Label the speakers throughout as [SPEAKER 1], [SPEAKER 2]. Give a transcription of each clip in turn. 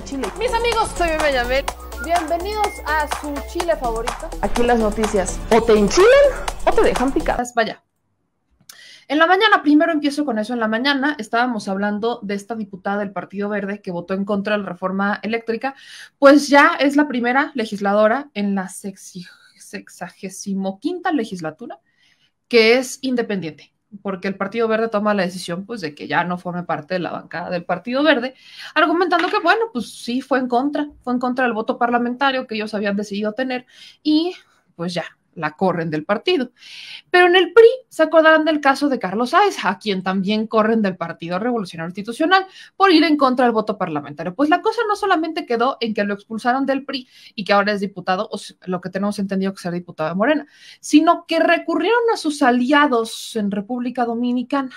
[SPEAKER 1] chile. Mis amigos, soy Benjamín. Bienvenidos a su chile favorito. Aquí las noticias. O te enchilan o te dejan picadas. Vaya. En la mañana, primero empiezo con eso, en la mañana estábamos hablando de esta diputada del Partido Verde que votó en contra de la reforma eléctrica, pues ya es la primera legisladora en la sexagésimo quinta legislatura que es independiente porque el Partido Verde toma la decisión pues de que ya no forme parte de la bancada del Partido Verde, argumentando que bueno, pues sí fue en contra, fue en contra del voto parlamentario que ellos habían decidido tener y pues ya, la corren del partido. Pero en el PRI se acordaron del caso de Carlos Saez, a quien también corren del Partido Revolucionario Institucional por ir en contra del voto parlamentario. Pues la cosa no solamente quedó en que lo expulsaron del PRI y que ahora es diputado, o lo que tenemos entendido que ser diputado de Morena, sino que recurrieron a sus aliados en República Dominicana.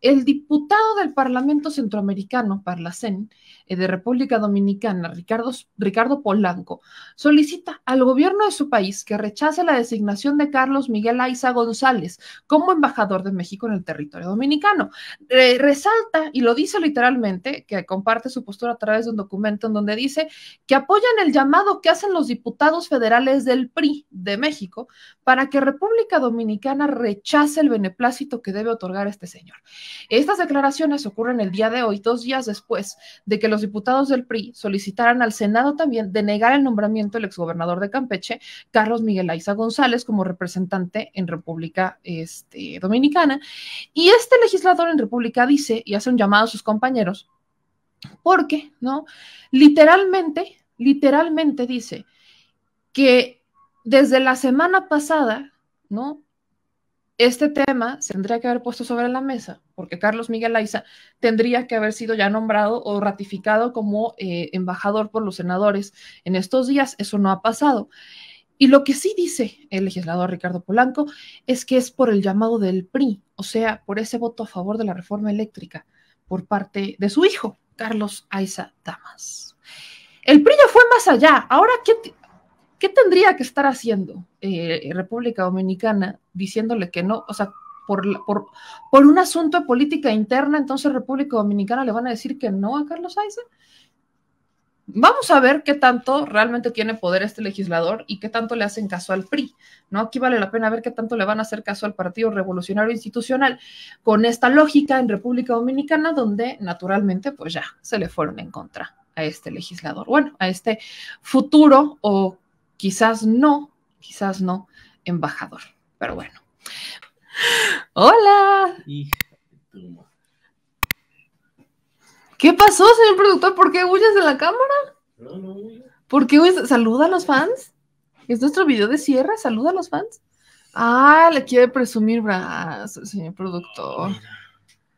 [SPEAKER 1] El diputado del Parlamento Centroamericano, Parlacén, eh, de República Dominicana, Ricardo, Ricardo Polanco, solicita al gobierno de su país que rechace la designación de Carlos Miguel Aiza González como embajador de México en el territorio dominicano. resalta, y lo dice literalmente, que comparte su postura a través de un documento en donde dice que apoyan el llamado que hacen los diputados federales del PRI de México para que República Dominicana rechace el beneplácito que debe otorgar este señor. Estas declaraciones ocurren el día de hoy, dos días después de que los los diputados del PRI solicitaran al Senado también denegar el nombramiento del exgobernador de Campeche, Carlos Miguel Aiza González, como representante en República este, Dominicana. Y este legislador en República dice y hace un llamado a sus compañeros, porque, ¿no? Literalmente, literalmente dice que desde la semana pasada, ¿no? este tema se tendría que haber puesto sobre la mesa, porque Carlos Miguel Aiza tendría que haber sido ya nombrado o ratificado como eh, embajador por los senadores en estos días. Eso no ha pasado. Y lo que sí dice el legislador Ricardo Polanco es que es por el llamado del PRI, o sea, por ese voto a favor de la reforma eléctrica por parte de su hijo, Carlos Aiza Damas. El PRI ya fue más allá. Ahora, ¿qué, ¿qué tendría que estar haciendo eh, República Dominicana diciéndole que no? O sea, por, un asunto de política interna, entonces República Dominicana le van a decir que no a Carlos Aiza. Vamos a ver qué tanto realmente tiene poder este legislador y qué tanto le hacen caso al PRI, ¿no? Aquí vale la pena ver qué tanto le van a hacer caso al Partido Revolucionario Institucional con esta lógica en República Dominicana, donde naturalmente, pues ya se le fueron en contra a este legislador, bueno, a este futuro o Quizás no, quizás no, embajador. Pero bueno. Hola. ¿Qué pasó, señor productor? ¿Por qué huyes de la cámara? ¿Por qué huyes? ¿Saluda a los fans? ¿Es nuestro video de cierre? ¿Saluda a los fans? Ah, le quiere presumir brazos, señor productor.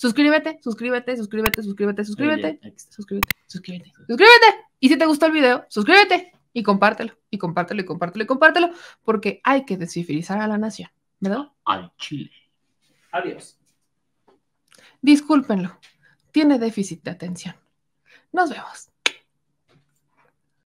[SPEAKER 1] Suscríbete, suscríbete, suscríbete, suscríbete, suscríbete, suscríbete, suscríbete, suscríbete. Y si te gustó el video, suscríbete y compártelo, y compártelo, y compártelo, y compártelo, porque hay que descivilizar a la nación, ¿verdad? Al Chile. Adiós. Discúlpenlo, tiene déficit de atención. Nos vemos.